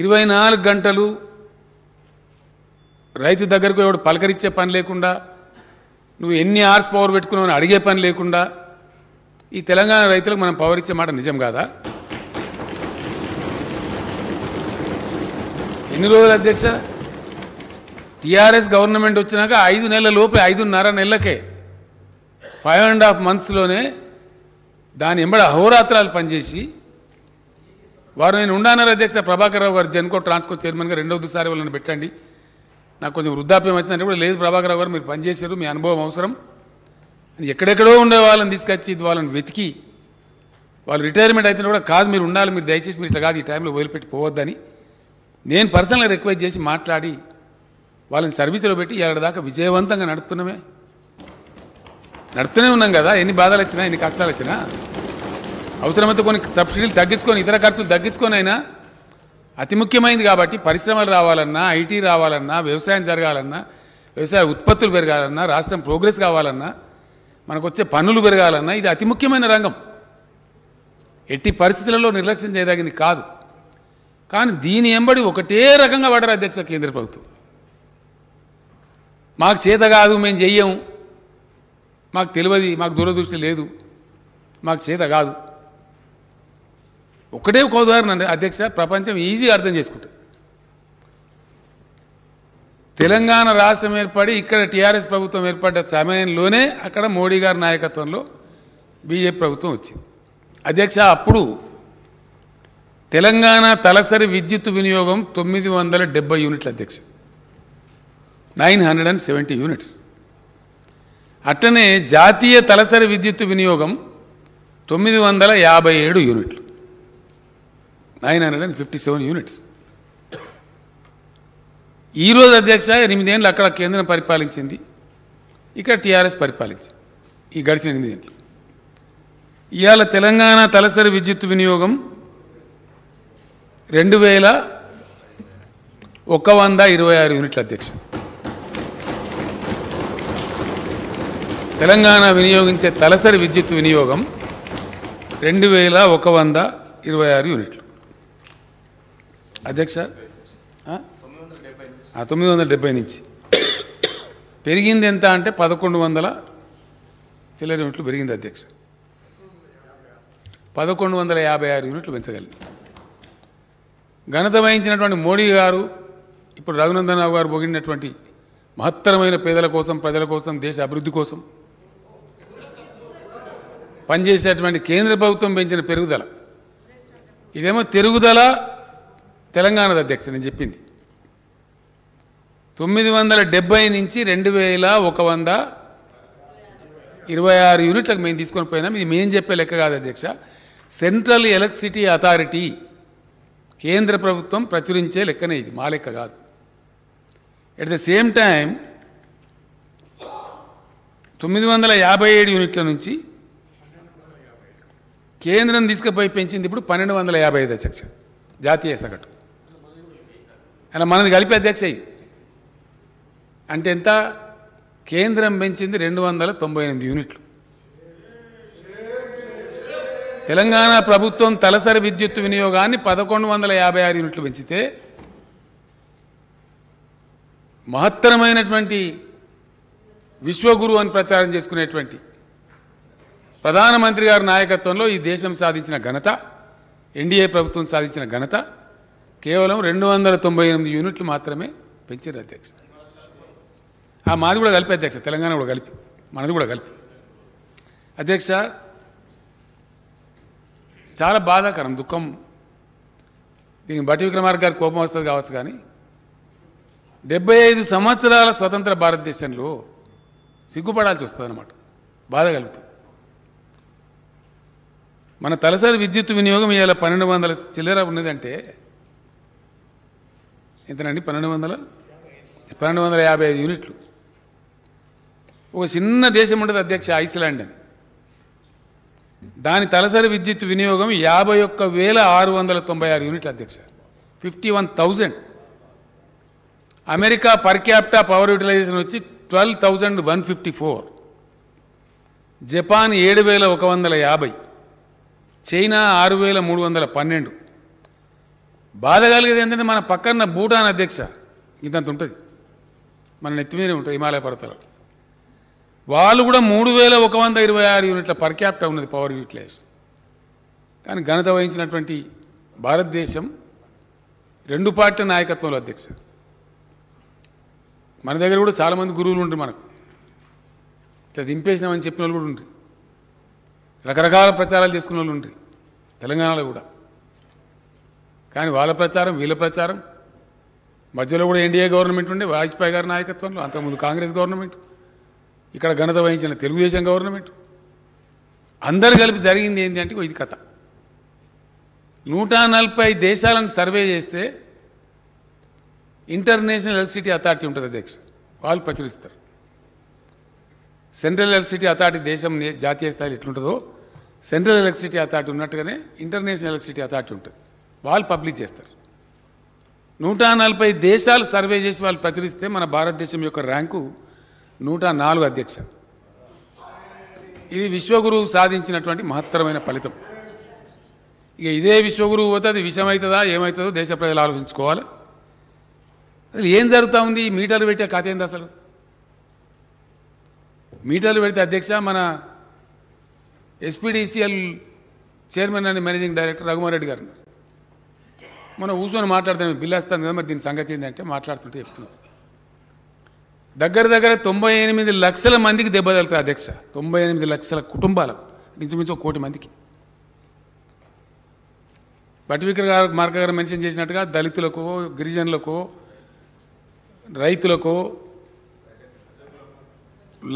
ఇరవై నాలుగు గంటలు రైతు దగ్గరకు ఎవడు పలకరించే పని లేకుండా నువ్వు ఎన్ని ఆర్స్ పవర్ పెట్టుకున్నావు అడిగే పని లేకుండా ఈ తెలంగాణ రైతులకు మనం పవర్ ఇచ్చే మాట నిజం కాదా ఎన్ని రోజులు అధ్యక్ష టీఆర్ఎస్ గవర్నమెంట్ వచ్చినాక ఐదు నెలల లోపే ఐదున్నర నెలలకే ఫైవ్ అండ్ హాఫ్ మంత్స్లోనే దాని ఎంబడ అహోరాత్రాలు పనిచేసి వారు నేను ఉండానని అధ్యక్ష ప్రభాకర్ రావు గారు జెన్కో ట్రాన్స్కో చైర్మన్గా రెండవసారి వాళ్ళని పెట్టండి నాకు కొంచెం వృద్ధాప్యం వచ్చిందంటే కూడా లేదు ప్రభాకర్ రావు గారు మీరు పనిచేశారు మీ అనుభవం అవసరం ఎక్కడెక్కడో ఉండే వాళ్ళని తీసుకొచ్చి వాళ్ళని వెతికి వాళ్ళు రిటైర్మెంట్ అయితే కూడా కాదు మీరు ఉండాలి మీరు దయచేసి మీరు ఇట్లా కాదు ఈ టైంలో వదిలిపెట్టి పోవద్దని నేను పర్సనల్గా రిక్వెస్ట్ చేసి మాట్లాడి వాళ్ళని సర్వీసులో పెట్టి దాకా విజయవంతంగా నడుపుతున్నామే నడుపుతూనే ఉన్నాం కదా ఎన్ని బాధలు వచ్చినా ఎన్ని కష్టాలు వచ్చినా అవసరమైతే కొన్ని సబ్సిడీలు తగ్గించుకొని ఇతర ఖర్చులు తగ్గించుకొని అయినా అతి ముఖ్యమైనది కాబట్టి పరిశ్రమలు రావాలన్నా ఐటీ రావాలన్నా వ్యవసాయం జరగాలన్నా వ్యవసాయ ఉత్పత్తులు పెరగాలన్నా రాష్ట్రం ప్రోగ్రెస్ కావాలన్నా మనకు వచ్చే పన్నులు పెరగాలన్నా ఇది అతి ముఖ్యమైన రంగం ఎట్టి పరిస్థితులలో నిర్లక్ష్యం చేయదగింది కాదు కానీ దీని ఎంబడి ఒకటే రకంగా పడరు అధ్యక్ష కేంద్ర ప్రభుత్వం మాకు చేత కాదు మేము చెయ్యము మాకు తెలియదు మాకు దూరదృష్టి లేదు మాకు చేత కాదు ఒకటే ఒక ఉదాహరణ అధ్యక్ష ప్రపంచం ఈజీగా అర్థం చేసుకుంటుంది తెలంగాణ రాష్ట్రం ఏర్పడి ఇక్కడ టీఆర్ఎస్ ప్రభుత్వం ఏర్పడ్డ సమయంలోనే అక్కడ మోడీ గారి నాయకత్వంలో బీజేపీ ప్రభుత్వం వచ్చింది అధ్యక్ష అప్పుడు తెలంగాణ తలసరి విద్యుత్ వినియోగం తొమ్మిది వందల డెబ్బై యూనిట్ల అధ్యక్ష nine hundred and seventy units అట్టనే జాతీయ తలసరి విద్యుత్ వినియోగం తొమ్మిది వందల యాభై ఏడు యూనిట్లు nine hundred and fifty seven units ఈరోజు అధ్యక్ష ఎనిమిదేళ్ళు అక్కడ కేంద్రం పరిపాలించింది ఇక్కడ టీఆర్ఎస్ పరిపాలించింది ఈ గడిచిన ఎనిమిదేళ్ళు ఇవాళ తెలంగాణ తలసరి విద్యుత్ వినియోగం రెండు వేల ఒక వంద ఇరవై ఆరు యూనిట్ల అధ్యక్ష తెలంగాణ వినియోగించే తలసరి విద్యుత్ వినియోగం రెండు వేల ఒక వంద ఇరవై ఆరు యూనిట్లు అధ్యక్ష తొమ్మిది వందల డెబ్బై నుంచి పెరిగింది ఎంత అంటే పదకొండు వందల చిల్లర యూనిట్లు పెరిగింది అధ్యక్ష పదకొండు వందల యాభై ఆరు యూనిట్లు పెంచగలిగి ఘనత వహించినటువంటి మోడీ గారు ఇప్పుడు రావు గారు పొగిడినటువంటి మహత్తరమైన పేదల కోసం ప్రజల కోసం దేశ అభివృద్ధి కోసం పనిచేసేటువంటి కేంద్ర ప్రభుత్వం పెంచిన పెరుగుదల ఇదేమో తెరుగుదల తెలంగాణ అధ్యక్ష నేను చెప్పింది తొమ్మిది వందల డెబ్బై నుంచి రెండు వేల ఒక వంద ఇరవై ఆరు యూనిట్లకు మేము తీసుకొని పోయినాం ఇది మేము చెప్పే లెక్క కాదు అధ్యక్ష సెంట్రల్ ఎలక్ట్రిసిటీ అథారిటీ కేంద్ర ప్రభుత్వం ప్రచురించే లెక్కనే ఇది మా లెక్క కాదు ఎట్ ద సేమ్ టైం తొమ్మిది వందల యాభై ఏడు యూనిట్ల నుంచి కేంద్రం తీసుకుపోయి పెంచింది ఇప్పుడు పన్నెండు వందల యాభై ఐదు అధ్యక్ష జాతీయ సగటు అలా మనది కలిపి అధ్యక్ష అంటే ఎంత కేంద్రం పెంచింది రెండు వందల తొంభై ఎనిమిది యూనిట్లు తెలంగాణ ప్రభుత్వం తలసరి విద్యుత్ వినియోగాన్ని పదకొండు వందల యాభై ఆరు యూనిట్లు పెంచితే మహత్తరమైనటువంటి విశ్వగురు అని ప్రచారం చేసుకునేటువంటి ప్రధానమంత్రి గారి నాయకత్వంలో ఈ దేశం సాధించిన ఘనత ఎన్డీఏ ప్రభుత్వం సాధించిన ఘనత కేవలం రెండు వందల తొంభై ఎనిమిది యూనిట్లు మాత్రమే పెంచారు అధ్యక్ష ఆ మాది కూడా కలిపి అధ్యక్ష తెలంగాణ కూడా కలిపి మనది కూడా కలిపి అధ్యక్ష చాలా బాధాకరం దుఃఖం దీనికి బట్టి విక్రమార్ గారి కోపం వస్తుంది కావచ్చు కానీ డెబ్బై ఐదు సంవత్సరాల స్వతంత్ర భారతదేశంలో సిగ్గుపడాల్సి వస్తుంది అనమాట బాధ కలుగుతుంది మన తలసరి విద్యుత్ వినియోగం ఇవాళ పన్నెండు వందల చిల్లర ఉన్నదంటే ఎంతనండి పన్నెండు వందల పన్నెండు వందల యాభై ఐదు యూనిట్లు ఒక చిన్న దేశం ఉండదు అధ్యక్ష ఐస్లాండ్ అని దాని తలసరి విద్యుత్ వినియోగం యాభై ఒక్క వేల ఆరు వందల తొంభై ఆరు యూనిట్లు అధ్యక్ష fifty one thousand America per capita power utilization వచ్చి twelve thousand one fifty four Japan ఏడు వేల ఒక వందల యాభై చైనా ఆరు వేల మూడు వందల పన్నెండు బాధ కలిగేది ఏంటంటే మన పక్కన భూటాన్ అధ్యక్ష ఇంతంత ఉంటుంది మన నెత్తి మీదే ఉంటుంది హిమాలయ పర్వతాలు వాళ్ళు కూడా మూడు వేల ఒక వంద ఇరవై ఆరు యూనిట్ల పర్ క్యాపిటల్ ఉన్నది పవర్ యూటిలైజ్ కానీ ఘనత వహించినటువంటి భారతదేశం రెండు పార్టీల నాయకత్వంలో అధ్యక్ష మన దగ్గర కూడా చాలామంది గురువులు ఉండరు మనకు ఇట్లా దింపేసినామని చెప్పిన వాళ్ళు కూడా ఉండరు రకరకాల ప్రచారాలు చేసుకున్న వాళ్ళు ఉండరు తెలంగాణలో కూడా కానీ వాళ్ళ ప్రచారం వీళ్ళ ప్రచారం మధ్యలో కూడా ఎన్డీఏ గవర్నమెంట్ ఉండే వాజ్పేయి గారి నాయకత్వంలో అంతకుముందు కాంగ్రెస్ గవర్నమెంట్ ఇక్కడ ఘనత వహించిన తెలుగుదేశం గవర్నమెంట్ అందరు కలిపి జరిగింది ఏంటి అంటే ఇది కథ నూట నలభై దేశాలను సర్వే చేస్తే ఇంటర్నేషనల్ ఎలక్ట్రిసిటీ అథారిటీ ఉంటుంది అధ్యక్ష వాళ్ళు ప్రచురిస్తారు సెంట్రల్ ఎలక్ట్రిసిటీ అథారిటీ దేశం జాతీయ స్థాయిలో ఎట్లుంటుందో సెంట్రల్ ఎలక్ట్రిసిటీ అథారిటీ ఉన్నట్టుగానే ఇంటర్నేషనల్ ఎలక్ట్రిసిటీ అథారిటీ ఉంటుంది వాళ్ళు పబ్లిష్ చేస్తారు నూట నలభై దేశాలు సర్వే చేసి వాళ్ళు ప్రచురిస్తే మన భారతదేశం యొక్క ర్యాంకు నూట నాలుగు అధ్యక్ష ఇది విశ్వగురువు సాధించినటువంటి మహత్తరమైన ఫలితం ఇక ఇదే విశ్వగురువు పోతే అది విషమవుతుందా ఏమవుతుందో దేశ ప్రజలు ఆలోచించుకోవాలి అసలు ఏం జరుగుతూ ఉంది మీటర్లు పెట్టే కథ ఏంది అసలు మీటర్లు పెడితే అధ్యక్ష మన SPDCL chairman and managing director Raghuma Reddy గారు మనం కూర్చొని మాట్లాడుతున్నాం బిల్లు కదా మరి దీని సంగతి ఏంటంటే మాట్లాడుతుంటే చెప్తున్నాం దగ్గర దగ్గర తొంభై ఎనిమిది లక్షల మందికి దెబ్బ తగులుతుంది అధ్యక్ష తొంభై ఎనిమిది లక్షల కుటుంబాలకు ఇంచుమించు కోటి మందికి భట్విక్ర గారు మార్క గారు మెన్షన్ చేసినట్టుగా దళితులకు గిరిజనులకు రైతులకు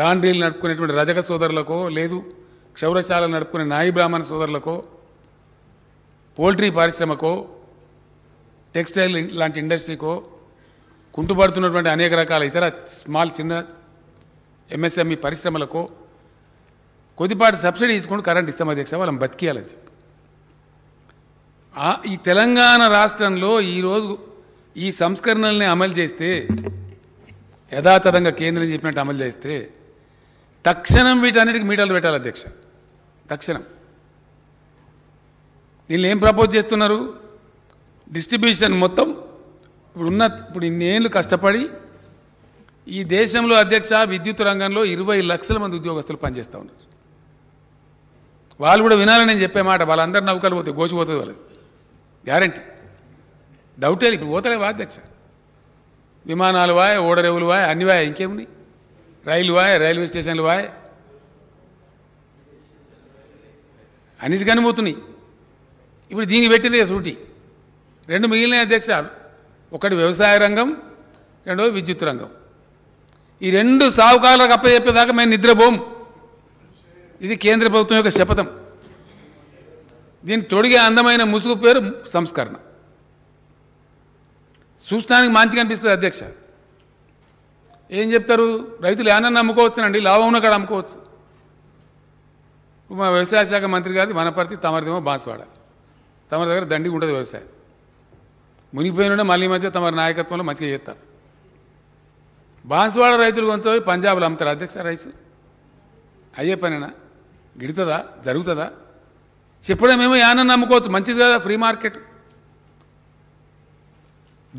లాండ్రీలు నడుపుకునేటువంటి రజక సోదరులకు లేదు క్షౌరశాలలు నడుపుకునే నాయి బ్రాహ్మణ సోదరులకు పోల్ట్రీ పరిశ్రమకు టెక్స్టైల్ లాంటి ఇండస్ట్రీకో కుంటుపడుతున్నటువంటి అనేక రకాల ఇతర స్మాల్ చిన్న ఎంఎస్ఎంఈ పరిశ్రమలకు కొద్దిపాటి సబ్సిడీ ఇచ్చుకొని కరెంట్ ఇస్తాం అధ్యక్ష వాళ్ళని బతికేయాలని చెప్పి ఈ తెలంగాణ రాష్ట్రంలో ఈరోజు ఈ సంస్కరణల్ని అమలు చేస్తే యథాతథంగా కేంద్రం చెప్పినట్టు అమలు చేస్తే తక్షణం వీటన్నిటికీ మీటర్లు పెట్టాలి అధ్యక్ష తక్షణం దీన్ని ఏం ప్రపోజ్ చేస్తున్నారు డిస్ట్రిబ్యూషన్ మొత్తం ఇప్పుడు ఉన్న ఇప్పుడు ఇన్నేళ్ళు ఏళ్ళు కష్టపడి ఈ దేశంలో అధ్యక్ష విద్యుత్ రంగంలో ఇరవై లక్షల మంది ఉద్యోగస్తులు పనిచేస్తూ ఉన్నారు వాళ్ళు కూడా వినాలని నేను చెప్పే మాట వాళ్ళందరూ నవ్వుకలు పోతే గోచిపోతుంది వాళ్ళది గ్యారంటీ డౌటే ఇప్పుడు పోతలేవా అధ్యక్ష విమానాలు వాయ ఓడరేవులు వాయ అన్ని వాయ ఇంకేమున్నాయి రైలు వాయ రైల్వే స్టేషన్లు వాయ అన్నిటికనిపోతున్నాయి పోతున్నాయి ఇప్పుడు దీన్ని పెట్టిన సూటీ రెండు మిగిలిన అధ్యక్ష ఒకటి వ్యవసాయ రంగం రెండవ విద్యుత్ రంగం ఈ రెండు సావుకారులకు అప్పచెప్పేదాకా మేము నిద్రపోం ఇది కేంద్ర ప్రభుత్వం యొక్క శపథం దీని తొడిగే అందమైన ముసుగు పేరు సంస్కరణ చూస్తానికి మంచిగా అనిపిస్తుంది అధ్యక్ష ఏం చెప్తారు రైతులు ఏమన్నా అమ్ముకోవచ్చునండి లాభం ఉన్న కాడ అమ్ముకోవచ్చు మా వ్యవసాయ శాఖ మంత్రి గారి వనపర్తి తమరిదేమో బాన్స్వాడ తమరి దగ్గర దండిగా ఉంటుంది వ్యవసాయం మునిగిపోయిన మళ్ళీ మధ్య తమ నాయకత్వంలో మంచిగా చేస్తారు బాన్సువాడ రైతులు కొంచెం పంజాబ్లో అమ్ముతారు అధ్యక్ష రైస్ అయ్యే పనేనా గిడుతుందా జరుగుతుందా మేము యానని నమ్ముకోవచ్చు మంచిది కదా ఫ్రీ మార్కెట్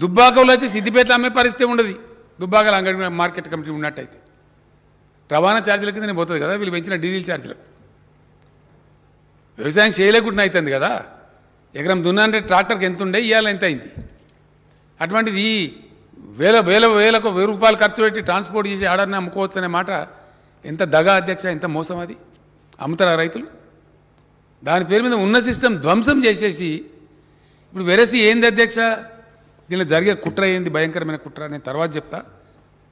దుబ్బాకలు వచ్చి సిద్దిపేటలో అమ్మే పరిస్థితి ఉండదు దుబ్బాకల అంగడి మార్కెట్ కమిటీ ఉన్నట్టయితే రవాణా ఛార్జీల కింద నేను పోతుంది కదా వీళ్ళు పెంచిన డీజిల్ ఛార్జీలు వ్యవసాయం చేయలేకుండా అవుతుంది కదా ఎకరం అంటే ట్రాక్టర్కి ఎంత ఉండే ఇవాళ ఎంత అయింది అటువంటిది ఈ వేల వేల వేలకు వెయ్యి రూపాయలు ఖర్చు పెట్టి ట్రాన్స్పోర్ట్ చేసి ఆడని అమ్ముకోవచ్చు అనే మాట ఎంత దగా అధ్యక్ష ఎంత మోసం అది అమ్ముతారా రైతులు దాని పేరు మీద ఉన్న సిస్టమ్ ధ్వంసం చేసేసి ఇప్పుడు వెరసి ఏంది అధ్యక్ష దీనిలో జరిగే కుట్ర ఏంది భయంకరమైన కుట్ర నేను తర్వాత చెప్తా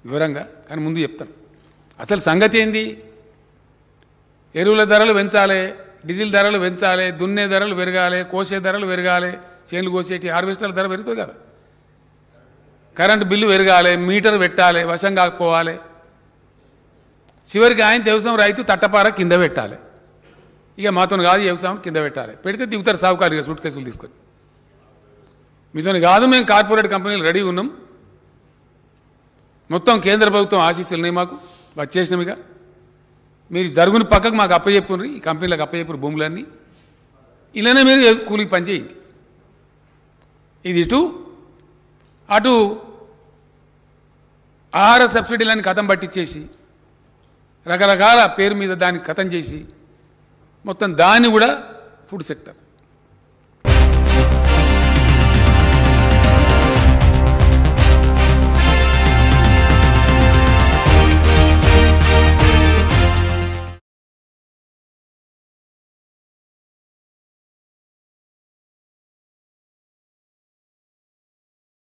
వివరంగా కానీ ముందు చెప్తాను అసలు సంగతి ఏంది ఎరువుల ధరలు పెంచాలి డీజిల్ ధరలు పెంచాలి దున్నే ధరలు పెరగాలి కోసే ధరలు పెరగాలి చేనులు కోసేటి హార్వెస్టర్ల ధర పెరుగుతుంది కదా కరెంటు బిల్లు పెరగాలి మీటర్ పెట్టాలి వశం కాకపోవాలి చివరికి ఆయన వ్యవసాయం రైతు తట్టపార కింద పెట్టాలి ఇక మాతో కాదు వ్యవసాయం కింద పెట్టాలి పెడితే దిగుతారు సాగుకారుగా సూట్ కేసులు తీసుకొని మీతో కాదు మేము కార్పొరేట్ కంపెనీలు రెడీ ఉన్నాం మొత్తం కేంద్ర ప్రభుత్వం ఆశీస్సులు ఉన్నాయి మాకు వచ్చేసినాం ఇక మీరు జరుగుని పక్కకు మాకు అప్పచెప్పుండ్రి ఈ కంపెనీలకు అప్పచెప్పురు భూములన్నీ ఇలానే మీరు కూలికి పనిచేయండి ఇది ఇటు అటు ఆహార సబ్సిడీలని కథం పట్టించేసి రకరకాల పేరు మీద దాన్ని కథం చేసి మొత్తం దాన్ని కూడా ఫుడ్ సెక్టర్